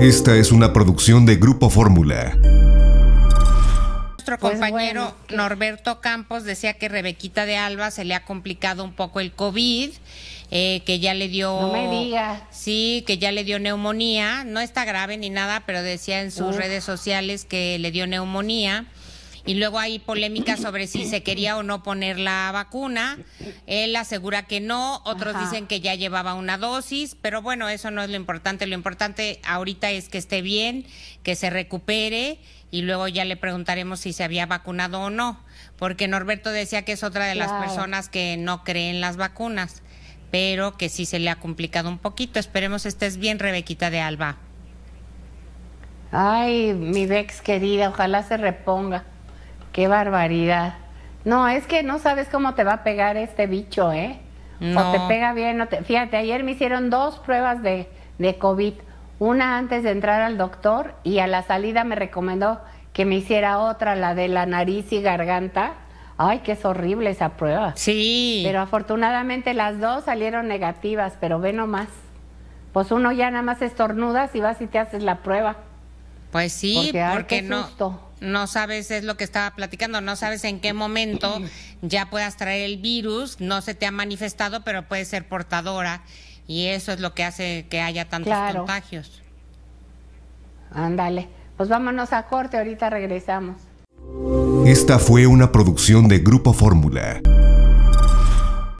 Esta es una producción de Grupo Fórmula. Nuestro pues compañero Norberto Campos decía que Rebequita de Alba se le ha complicado un poco el COVID, eh, que ya le dio... No Sí, que ya le dio neumonía. No está grave ni nada, pero decía en sus redes sociales que le dio neumonía y luego hay polémica sobre si se quería o no poner la vacuna. Él asegura que no, otros dicen que ya llevaba una dosis, pero bueno, eso no es lo importante. Lo importante ahorita es que esté bien, que se recupere y luego ya le preguntaremos si se había vacunado o no, porque Norberto decía que es otra de las personas que no creen las vacunas, pero que sí se le ha complicado un poquito. Esperemos estés bien, Rebequita de Alba. Ay, mi Bex querida, ojalá se reponga. Qué barbaridad. No, es que no sabes cómo te va a pegar este bicho, ¿eh? No. O te pega bien, no te... Fíjate, ayer me hicieron dos pruebas de, de COVID. Una antes de entrar al doctor y a la salida me recomendó que me hiciera otra, la de la nariz y garganta. Ay, que es horrible esa prueba. Sí. Pero afortunadamente las dos salieron negativas, pero ve nomás. Pues uno ya nada más estornudas y vas y te haces la prueba. Pues sí, porque, no no sabes, es lo que estaba platicando, no sabes en qué momento ya puedas traer el virus, no se te ha manifestado, pero puede ser portadora y eso es lo que hace que haya tantos contagios. Ándale, pues vámonos a corte, ahorita regresamos. Esta fue una producción de Grupo Fórmula.